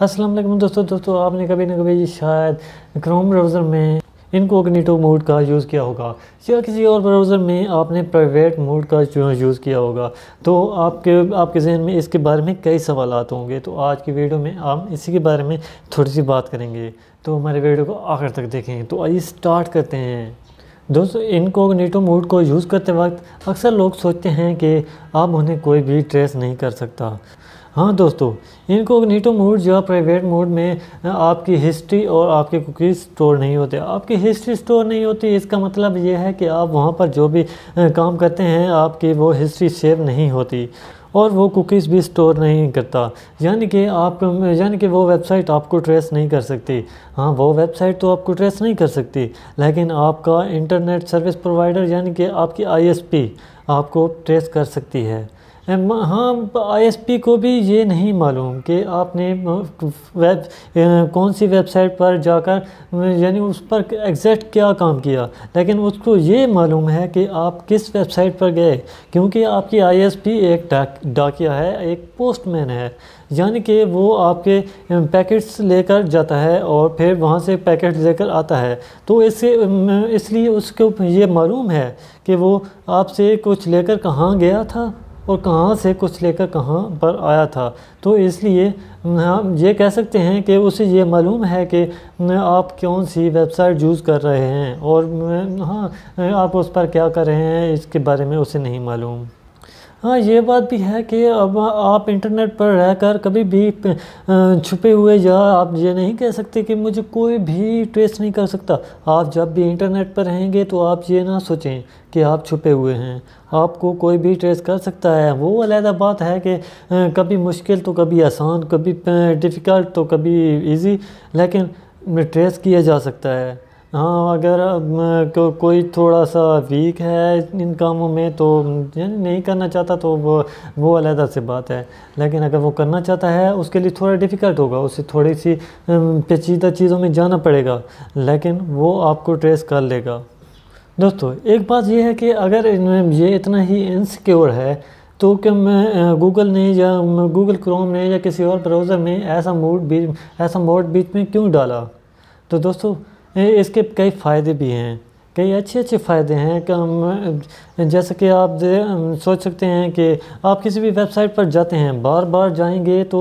वालेकुम दोस्तों दोस्तों आपने कभी ना कभी शायद क्रोम ब्राउज़र में इनकोगनीटो मोड का यूज़ किया होगा या किसी और ब्राउज़र में आपने प्राइवेट मोड का जो यूज़ किया होगा तो आपके आपके जहन में इसके बारे में कई सवाल होंगे तो आज की वीडियो में हम इसी के बारे में थोड़ी सी बात करेंगे तो हमारे वीडियो को आखिर तक देखें तो आइए स्टार्ट करते हैं दोस्तों इनकोगनीटो मोड को यूज़ करते वक्त अक्सर लोग सोचते हैं कि आप उन्हें कोई भी ट्रेस नहीं कर सकता हाँ दोस्तों नीटो मोड या प्राइवेट मोड में आपकी हिस्ट्री और आपके कुकीज़ स्टोर नहीं होते आपकी हिस्ट्री स्टोर नहीं होती इसका मतलब ये है कि आप वहाँ पर जो भी काम करते हैं आपकी वो हिस्ट्री सेव नहीं होती और वो कुकीज़ भी स्टोर नहीं करता यानी कि आप यानी कि वो वेबसाइट आपको ट्रेस नहीं कर सकती हाँ वो वेबसाइट तो आपको ट्रेस नहीं कर सकती लेकिन आपका इंटरनेट सर्विस प्रोवाइडर यानी कि आपकी आईएसपी आपको ट्रेस कर सकती है हाँ आईएसपी को भी ये नहीं मालूम कि आपने वेब कौन सी वेबसाइट पर जाकर यानी उस पर एग्जैक्ट क्या काम किया लेकिन उसको ये मालूम है कि आप किस वेबसाइट पर गए क्योंकि आपकी आईएसपी एक डाकिया है एक पोस्टमैन है यानी कि वो आपके पैकेट्स लेकर जाता है और फिर वहाँ से पैकेट लेकर आता है तो इससे इसलिए उसको ये मालूम है कि वो आपसे कुछ लेकर कहाँ गया था और कहाँ से कुछ लेकर कहाँ पर आया था तो इसलिए हम ये कह सकते हैं कि उसे ये मालूम है कि आप कौन सी वेबसाइट यूज़ कर रहे हैं और हाँ आप उस पर क्या कर रहे हैं इसके बारे में उसे नहीं मालूम हाँ ये बात भी है कि अब आप इंटरनेट पर रहकर कभी भी छुपे हुए या आप ये नहीं कह सकते कि मुझे कोई भी ट्रेस नहीं कर सकता आप जब भी इंटरनेट पर रहेंगे तो आप ये ना सोचें कि आप छुपे हुए हैं आपको कोई भी ट्रेस कर सकता है वो अलहदा बात है कि कभी मुश्किल तो कभी आसान कभी डिफ़िकल्ट तो कभी इजी लेकिन ट्रेस किया जा सकता है हाँ अगर को, कोई थोड़ा सा वीक है इन कामों में तो नहीं करना चाहता तो वो वो अलहदा से बात है लेकिन अगर वो करना चाहता है उसके लिए थोड़ा डिफ़िकल्ट होगा उसे थोड़ी सी पेचीदा चीज़ों में जाना पड़ेगा लेकिन वो आपको ट्रेस कर लेगा दोस्तों एक बात यह है कि अगर ये इतना ही इनसिक्योर है तो क्यों मैं गूगल ने या गूगल क्रोम ने या किसी और ब्राउज़र में ऐसा मोड बीच ऐसा मोड बीच में क्यों डाला तो दोस्तों इसके कई फ़ायदे भी हैं कई अच्छे अच्छे फ़ायदे हैं कि हम जैसे कि आप सोच सकते हैं कि आप किसी भी वेबसाइट पर जाते हैं बार बार जाएंगे तो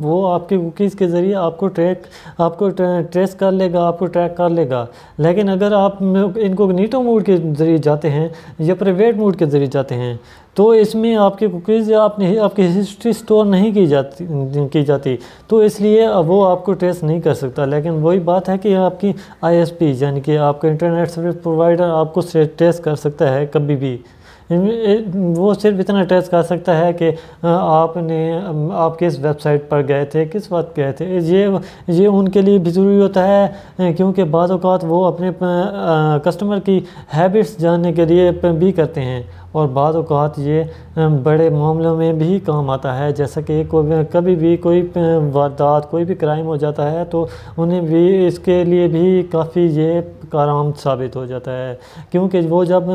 वो आपके कुकीज़ के ज़रिए आपको ट्रैक आपको ट्रेस कर लेगा आपको ट्रैक कर लेगा लेकिन अगर आप इनको नीटो मोड के ज़रिए जाते हैं या प्राइवेट मोड के ज़रिए जाते हैं तो इसमें आपके कुकीज़ या आपने आपकी हिस्ट्री स्टोर नहीं की जाती की जाती तो इसलिए वो आपको ट्रेस नहीं कर सकता लेकिन वही बात है कि आपकी आईएसपी यानी कि आपका इंटरनेट सर्विस प्रोवाइडर आपको ट्रेस कर सकता है कभी भी वो सिर्फ इतना टेस्ट कर सकता है कि आपने आप किस वेबसाइट पर गए थे किस वक्त गए थे ये ये उनके लिए भी ज़रूरी होता है क्योंकि बाद वो अपने कस्टमर की हैबिट्स जानने के लिए भी करते हैं और बाद अवत ये बड़े मामलों में भी काम आता है जैसा कि कभी भी कोई वारदात कोई भी क्राइम हो जाता है तो उन्हें भी इसके लिए भी काफ़ी ये आराम साबित हो जाता है क्योंकि वो जब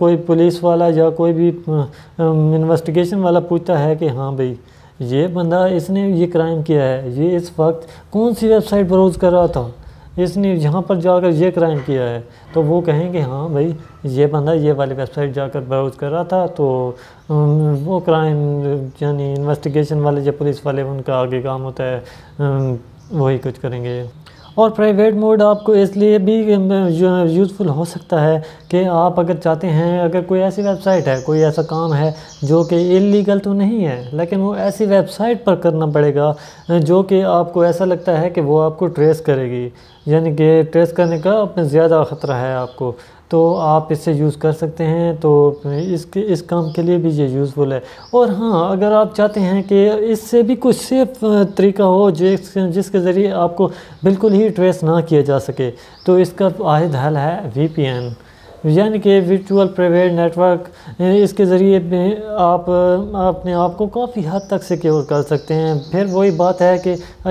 कोई पुलिस वाला या कोई भी इन्वेस्टिगेशन वाला पूछता है कि हाँ भाई ये बंदा इसने ये क्राइम किया है ये इस वक्त कौन सी वेबसाइट ब्राउज़ कर रहा था इसने यहाँ पर जाकर ये क्राइम किया है तो वो कहेंगे हाँ भाई ये बंदा ये वाली वेबसाइट जाकर ब्राउज कर रहा था तो वो क्राइम यानी इन्वेस्टिगेशन वाले जो पुलिस वाले उनका आगे काम होता है वही कुछ करेंगे और प्राइवेट मोड आपको इसलिए भी यूज़फुल हो सकता है कि आप अगर चाहते हैं अगर कोई ऐसी वेबसाइट है कोई ऐसा काम है जो कि इलीगल तो नहीं है लेकिन वो ऐसी वेबसाइट पर करना पड़ेगा जो कि आपको ऐसा लगता है कि वो आपको ट्रेस करेगी यानी कि ट्रेस करने का ज़्यादा ख़तरा है आपको तो आप इससे यूज़ कर सकते हैं तो इसके इस काम के लिए भी ये यूज़फुल है और हाँ अगर आप चाहते हैं कि इससे भी कुछ सेफ तरीका हो जिस जिसके ज़रिए आपको बिल्कुल ही ट्रेस ना किया जा सके तो इसका आहद हल है वी यानि कि वर्चुअल प्राइवेट नेटवर्क इसके ज़रिए आप अपने आप को काफ़ी हद तक सिक्योर कर सकते हैं फिर वही बात है कि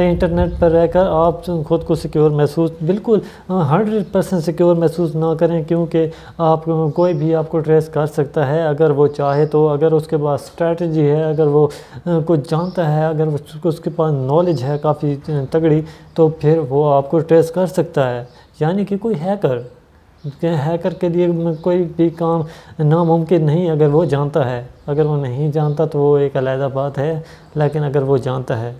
इंटरनेट पर रहकर आप ख़ुद को सिक्योर महसूस बिल्कुल हंड्रेड परसेंट सिक्योर महसूस ना करें क्योंकि आप कोई भी आपको ट्रेस कर सकता है अगर वो चाहे तो अगर उसके पास स्ट्रेटजी है अगर वो कुछ जानता है अगर उसके पास नॉलेज है काफ़ी तगड़ी तो फिर वो आपको ट्रेस कर सकता है यानी कि कोई हैकर हैकर के लिए कोई भी काम नामुमकिन नहीं अगर वो जानता है अगर वो नहीं जानता तो वो एक अलहदा बात है लेकिन अगर वो जानता है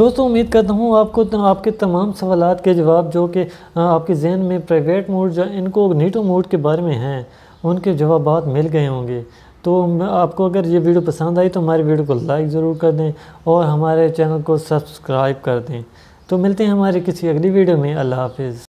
दोस्तों उम्मीद करता हूँ आपको आपके तमाम सवाल के जवाब जो कि आपके जहन में प्राइवेट मूड जो इनको नीटो मूड के बारे में हैं उनके जवाब मिल गए होंगे तो आपको अगर ये वीडियो पसंद आई तो हमारे वीडियो को लाइक ज़रूर कर दें और हमारे चैनल को सब्सक्राइब कर दें तो मिलते हैं हमारे किसी अगली वीडियो में अल्लाह हाफिज़